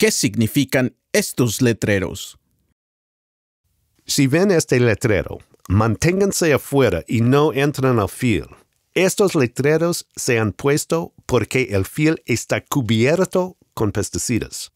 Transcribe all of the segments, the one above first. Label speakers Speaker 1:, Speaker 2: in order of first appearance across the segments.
Speaker 1: qué significan estos letreros. Si ven este letrero, manténganse afuera y no entren al fil. Estos letreros se han puesto porque el fiel está cubierto con pesticidas.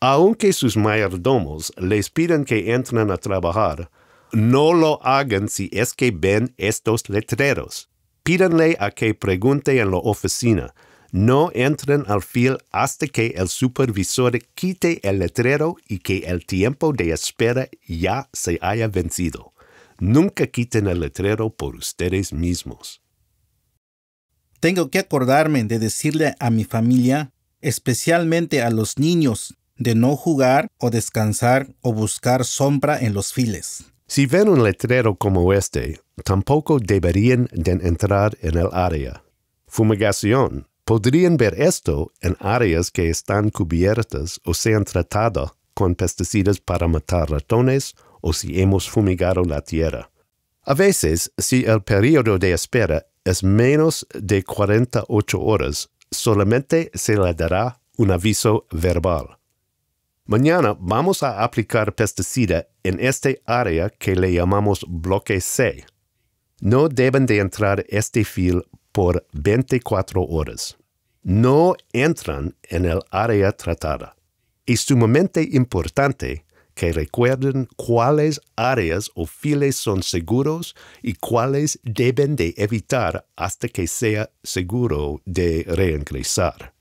Speaker 1: Aunque sus mayordomos les piden que entren a trabajar, no lo hagan si es que ven estos letreros. Pídanle a que pregunte en la oficina no entren al fil hasta que el supervisor quite el letrero y que el tiempo de espera ya se haya vencido. Nunca quiten el letrero por ustedes mismos.
Speaker 2: Tengo que acordarme de decirle a mi familia, especialmente a los niños, de no jugar o descansar o buscar sombra en los files.
Speaker 1: Si ven un letrero como este, tampoco deberían de entrar en el área. Fumigación, Podrían ver esto en áreas que están cubiertas o sean tratado con pesticidas para matar ratones o si hemos fumigado la tierra. A veces, si el periodo de espera es menos de 48 horas, solamente se le dará un aviso verbal. Mañana vamos a aplicar pesticida en este área que le llamamos bloque C. No deben de entrar este fil por 24 horas. No entran en el área tratada. Es sumamente importante que recuerden cuáles áreas o files son seguros y cuáles deben de evitar
Speaker 2: hasta que sea seguro de reingresar.